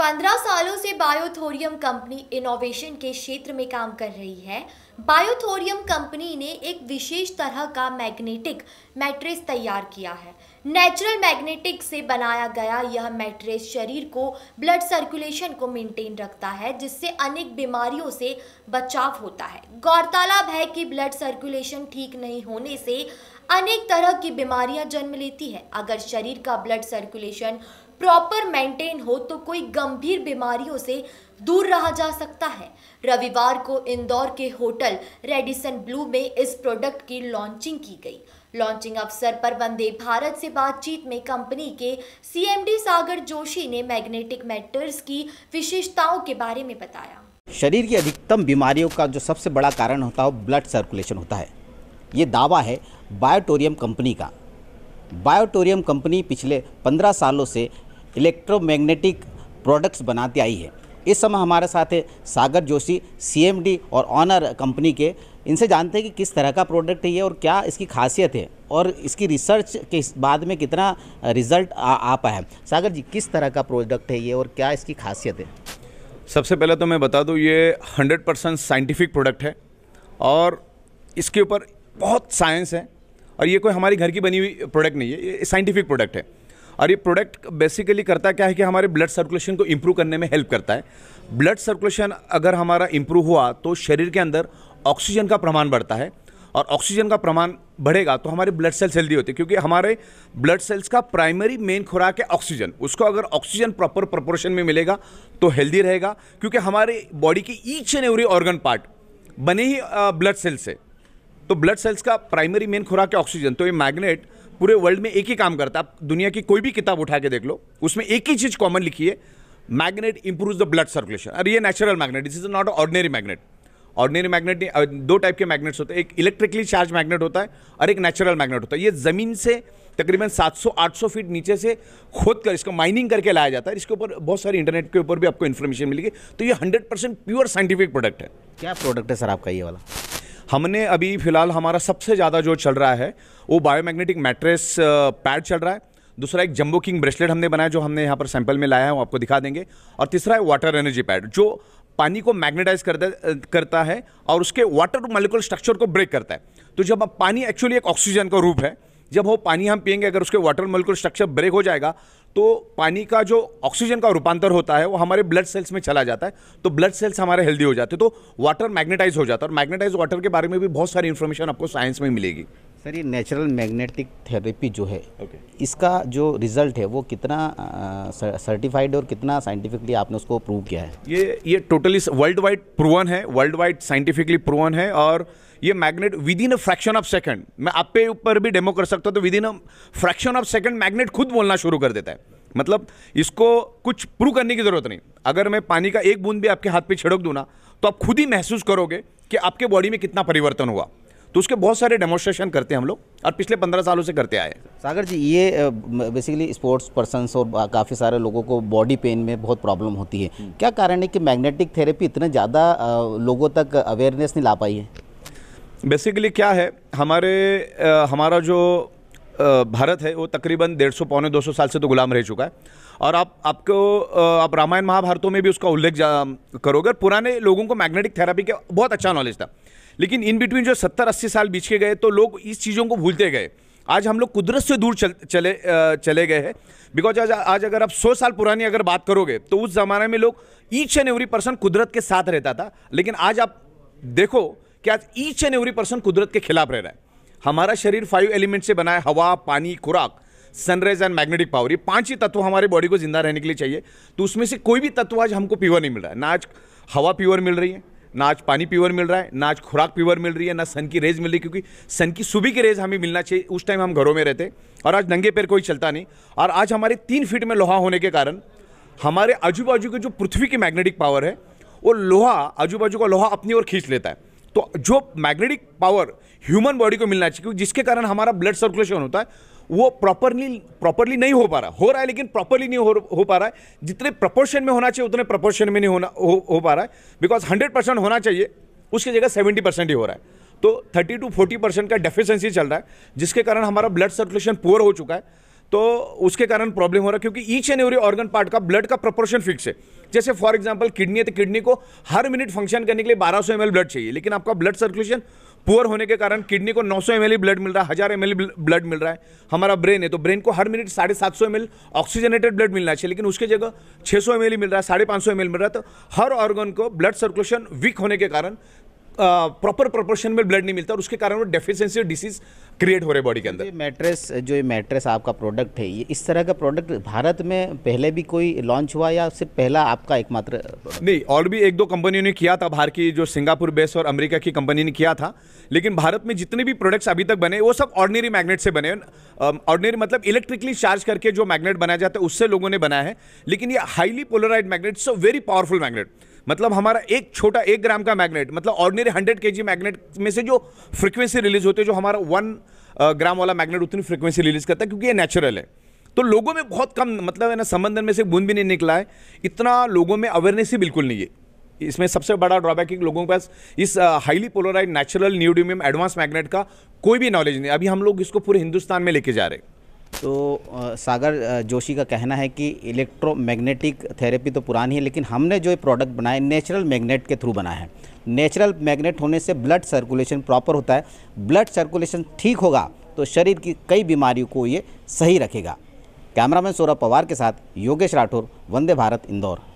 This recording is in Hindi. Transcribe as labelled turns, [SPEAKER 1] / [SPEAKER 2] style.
[SPEAKER 1] पंद्रह सालों से बायोथोरियम कंपनी इनोवेशन के क्षेत्र में काम कर रही है बायोथोरियम कंपनी ने एक विशेष तरह का मैग्नेटिक मैट्रेस तैयार किया है नेचुरल मैग्नेटिक से बनाया गया यह मैट्रेस शरीर को ब्लड सर्कुलेशन को मेंटेन रखता है जिससे अनेक बीमारियों से बचाव होता है गौरतलब है कि ब्लड सर्कुलेशन ठीक नहीं होने से अनेक तरह की बीमारियां जन्म लेती है अगर शरीर का ब्लड सर्कुलेशन प्रॉपर मेंटेन हो तो कोई गंभीर बीमारियों से दूर रहा जा सकता है रविवार को इंदौर के होटल रेडिसन ब्लू में इस प्रोडक्ट की लॉन्चिंग की गई लॉन्चिंग अवसर पर वंदे भारत से बातचीत में कंपनी के सीएमडी सागर जोशी ने मैग्नेटिक मैटर्स की विशेषताओं के बारे में बताया
[SPEAKER 2] शरीर की अधिकतम बीमारियों का जो सबसे बड़ा कारण होता है ब्लड सर्कुलेशन होता है ये दावा है बायोटोरियम कंपनी का बायोटोरियम कंपनी पिछले पंद्रह सालों से इलेक्ट्रोमैग्नेटिक प्रोडक्ट्स बनाती आई है इस समय हमारे साथ है सागर जोशी सीएमडी और ऑनर कंपनी के इनसे जानते हैं कि किस तरह का प्रोडक्ट है ये और क्या इसकी खासियत है और इसकी रिसर्च के बाद में कितना रिजल्ट आ, आ पाया सागर जी किस तरह का प्रोडक्ट है ये और क्या इसकी खासियत है
[SPEAKER 3] सबसे पहले तो मैं बता दूँ ये हंड्रेड परसेंट साइंटिफिक प्रोडक्ट है और इसके ऊपर बहुत साइंस है और ये कोई हमारी घर की बनी हुई प्रोडक्ट नहीं है ये साइंटिफिक प्रोडक्ट है और ये प्रोडक्ट बेसिकली करता क्या है कि हमारे ब्लड सर्कुलेशन को इम्प्रूव करने में हेल्प करता है ब्लड सर्कुलेशन अगर हमारा इम्प्रूव हुआ तो शरीर के अंदर ऑक्सीजन का प्रमाण बढ़ता है और ऑक्सीजन का प्रमाण बढ़ेगा तो हमारे ब्लड सेल्स हेल्दी होते हैं क्योंकि हमारे ब्लड सेल्स का प्राइमरी मेन खुराक है ऑक्सीजन उसको अगर ऑक्सीजन प्रॉपर प्रपोर्शन में मिलेगा तो हेल्दी रहेगा क्योंकि हमारे बॉडी की each and every organ part बने ही ब्लड सेल्स से तो ब्लड सेल्स का प्राइमरी मेन खुराक है ऑक्सीजन तो ये मैग्नेट पूरे वर्ल्ड में एक ही काम करता है आप दुनिया की कोई भी किताब उठा के देख लो उसमें एक ही चीज़ कॉमन लिखी है magnet improve the blood circulation अरे ये natural magnet this is not ordinary magnet ordinary magnet दो टाइप के मैग्नेट्स होते हैं एक इलेक्ट्रिकली चार्ज मैग्नेट होता है और एक नेचुरल मैग्नेट होता है ये ज़मीन से तकरीबन 700-800 फीट नीचे से खोद कर इसको माइनिंग करके लाया जाता है इसके ऊपर बहुत सारी इंटरनेट के ऊपर भी आपको इन्फॉर्मेशन मिलेगी तो ये 100 परसेंट प्योर साइंटिफिक प्रोडक्ट है क्या प्रोडक्ट है सर आपका ये वाला हमने अभी फिलहाल हमारा सबसे ज़्यादा जो चल रहा है वो बायोमैग्नेटिक मैट्रेस पैड चल रहा है दूसरा एक जम्बो किंग ब्रेसलेट हमने बनाया जो हमने यहाँ पर सैंपल में लाया है वो आपको दिखा देंगे और तीसरा है वाटर एनर्जी पैड जो पानी को मैग्नेटाइज करता करता है और उसके वाटर मालिकुलर स्ट्रक्चर को ब्रेक करता है तो जब पानी एक्चुअली एक ऑक्सीजन का रूप है जब वो पानी हम पियेंगे अगर उसके वाटर मोलिकुलर स्ट्रक्चर ब्रेक हो जाएगा तो पानी का जो ऑक्सीजन का रूपांतर होता है वो हमारे ब्लड सेल्स में चला जाता है तो ब्लड सेल्स हमारे हेल्दी हो जाते हैं तो वाटर मैग्नेटाइज हो जाता है और मैग्नेटाइज वाटर के बारे में भी बहुत सारी इन्फॉर्मेशन आपको साइंस में मिलेगी
[SPEAKER 2] सर ये नेचुरल मैग्नेटिक थेरेपी जो है okay. इसका जो रिजल्ट है वो कितना सर्टिफाइड और कितना साइंटिफिकली आपने उसको प्रूव किया है
[SPEAKER 3] ये ये टोटली वर्ल्ड वाइड प्रूवन है वर्ल्ड वाइड साइंटिफिकली प्रूवन है और ये magnet within a fraction of second मैं आपके ऊपर भी डेमो कर सकता हूँ तो within a fraction of second magnet खुद बोलना शुरू कर देता है मतलब इसको कुछ प्रूव करने की ज़रूरत नहीं अगर मैं पानी का एक बूंद भी आपके हाथ पे छिड़क दूँ ना तो आप खुद ही महसूस करोगे कि आपके बॉडी में कितना परिवर्तन हुआ तो उसके बहुत सारे डेमोस्ट्रेशन करते हैं हम लोग और पिछले पंद्रह सालों से करते आए
[SPEAKER 2] सागर जी ये बेसिकली स्पोर्ट्स पर्सन और काफ़ी सारे लोगों को बॉडी पेन में बहुत
[SPEAKER 3] प्रॉब्लम होती है हम्म।
[SPEAKER 2] क्या कारण है कि मैग्नेटिक थेरेपी इतने ज़्यादा लोगों तक अवेयरनेस नहीं ला
[SPEAKER 3] पाई है बेसिकली क्या है हमारे आ, हमारा जो आ, भारत है वो तकरीबन डेढ़ सौ पौने दो सौ साल से तो गुलाम रह चुका है और आप आपको आप रामायण महाभारतों में भी उसका उल्लेख करोगे पुराने लोगों को मैग्नेटिक थेरेपी का बहुत अच्छा नॉलेज था लेकिन इन बिटवीन जो सत्तर अस्सी साल बीच के गए तो लोग इस चीज़ों को भूलते गए आज हम लोग कुदरत से दूर चल, चले चले गए हैं बिकॉज आज आज अगर आप सौ साल पुरानी अगर बात करोगे तो उस ज़माने में लोग ईच एंड एवरी पर्सन कुदरत के साथ रहता था लेकिन आज आप देखो कि आज ईच एंड एवरी पर्सन कुदरत के खिलाफ रह रहा है हमारा शरीर फाइव एलिमेंट से बना है हवा पानी खुराक सनराइज एंड मैग्नेटिक पावर ये पाँच ही तत्व हमारे बॉडी को जिंदा रहने के लिए चाहिए तो उसमें से कोई भी तत्व आज हमको प्योर नहीं मिल रहा है ना आज हवा प्योर मिल रही है ना आज पानी पीवर मिल रहा है ना आज खुराक पीवर मिल रही है ना सन की रेज मिल रही क्योंकि सन की सुबह की रेज हमें मिलना चाहिए उस टाइम हम घरों में रहते और आज नंगे पैर कोई चलता नहीं और आज हमारे तीन फीट में लोहा होने के कारण हमारे आजू बाजू की जो पृथ्वी की मैग्नेटिक पावर है वो लोहा आजू बाजू का लोहा अपनी ओर खींच लेता है तो जो मैग्नेटिक पावर ह्यूमन बॉडी को मिलना चाहिए क्योंकि जिसके कारण हमारा ब्लड सर्कुलेशन होता है वो प्रॉपरली प्रॉपरली नहीं हो पा रहा हो रहा है लेकिन प्रॉपरली नहीं हो, हो पा रहा है जितने प्रपोर्शन में होना चाहिए उतने प्रपोर्शन में नहीं होना हो, हो पा रहा है बिकॉज हंड्रेड परसेंट होना चाहिए उसकी जगह सेवेंटी परसेंट ही हो रहा है तो थर्टी टू फोर्टी परसेंट का डेफिशेंसी चल रहा है जिसके कारण हमारा ब्लड सर्कुलेशन पुअर हो चुका है तो उसके कारण प्रॉब्लम हो रहा है क्योंकि each and every organ part का ब्लड का प्रपोर्शन फिक्स है जैसे फॉर एग्जाम्पल किडनी है तो किडनी को हर मिनट फंक्शन करने के लिए बारह सौ ब्लड चाहिए लेकिन आपका ब्लड सर्कुलेशन पुअर होने के कारण किडनी को 900 सौ ब्लड मिल रहा है हज़ार एम ब्लड मिल रहा है हमारा ब्रेन है तो ब्रेन को हर मिनट साढ़े सात सौ ऑक्सीजनेटेड ब्लड मिलना चाहिए लेकिन उसके जगह 600 सौ मिल रहा है साढ़े पाँच सौ मिल रहा है तो हर ऑर्गन को ब्लड सर्कुलेशन वीक होने के कारण प्रॉपर प्रोपोर्शन में ब्लड नहीं मिलता और उसके कारण वो डेफिशिएंसी डिसीज क्रिएट हो रहे बॉडी के अंदर मैट्रेस जो
[SPEAKER 2] ये मैट्रेस आपका प्रोडक्ट है ये इस तरह का प्रोडक्ट भारत में पहले भी कोई लॉन्च हुआ या सिर्फ पहला आपका एकमात्र
[SPEAKER 3] नहीं और भी एक दो कंपनियों ने किया था बाहर की जो सिंगापुर बेस और अमेरिका की कंपनी ने किया था लेकिन भारत में जितने भी प्रोडक्ट्स अभी तक बने वो सब ऑर्डनरी मैग्नेट से बने ऑर्डनरी मतलब इलेक्ट्रिकली चार्ज करके जो मैग्नेट बनाया जाता है उससे लोगों ने बनाया है लेकिन ये highly polarized magnet so very powerful magnet मतलब हमारा एक छोटा एक ग्राम का मैग्नेट मतलब ऑर्डिनरी हंड्रेड के मैग्नेट में से जो फ्रिक्वेंसी रिलीज होती है जो हमारा वन ग्राम वाला मैग्नेट उतनी फ्रिक्वेंसी रिलीज करता है क्योंकि ये नेचुरल है तो लोगों में बहुत कम मतलब है ना संबंधन में से बूंद भी नहीं निकला है इतना लोगों में अवेयरनेस ही बिल्कुल नहीं है इसमें सबसे बड़ा ड्रॉबैक है कि लोगों के पास इस highly polarized natural neodymium advance magnet का कोई भी नॉलेज नहीं अभी हम लोग इसको पूरे हिंदुस्तान में लेके जा रहे हैं
[SPEAKER 2] तो सागर जोशी का कहना है कि इलेक्ट्रोमैग्नेटिक थेरेपी तो पुरानी है लेकिन हमने जो ये प्रोडक्ट बनाए नेचुरल मैग्नेट के थ्रू बनाया है नेचुरल मैग्नेट होने से ब्लड सर्कुलेशन प्रॉपर होता है ब्लड सर्कुलेशन ठीक होगा तो शरीर की कई बीमारियों को ये सही रखेगा कैमरामैन सौरभ पवार के साथ योगेश राठौर वंदे भारत इंदौर